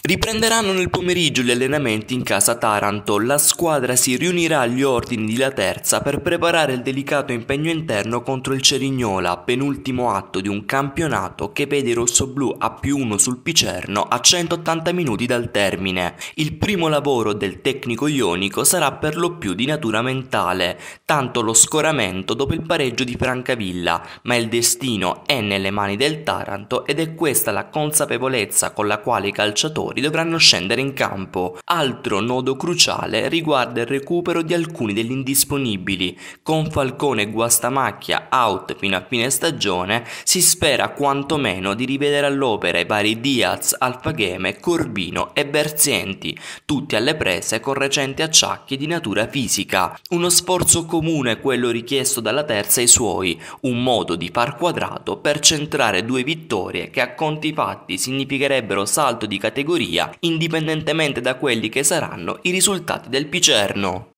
Riprenderanno nel pomeriggio gli allenamenti in casa Taranto. La squadra si riunirà agli ordini di La Terza per preparare il delicato impegno interno contro il Cerignola, penultimo atto di un campionato che vede rossoblù a più uno sul Picerno a 180 minuti dal termine. Il primo lavoro del tecnico ionico sarà per lo più di natura mentale, tanto lo scoramento dopo il pareggio di Francavilla, ma il destino è nelle mani del Taranto ed è questa la consapevolezza con la quale i calciatori giocatori dovranno scendere in campo. Altro nodo cruciale riguarda il recupero di alcuni degli indisponibili. Con Falcone e Guastamacchia out fino a fine stagione, si spera quantomeno di rivedere all'opera i vari Diaz, Alfageme, Corbino e Berzienti, tutti alle prese con recenti acciacchi di natura fisica. Uno sforzo comune quello richiesto dalla terza ai suoi, un modo di far quadrato per centrare due vittorie che a conti fatti significherebbero salto di categoria categoria, indipendentemente da quelli che saranno i risultati del Picerno.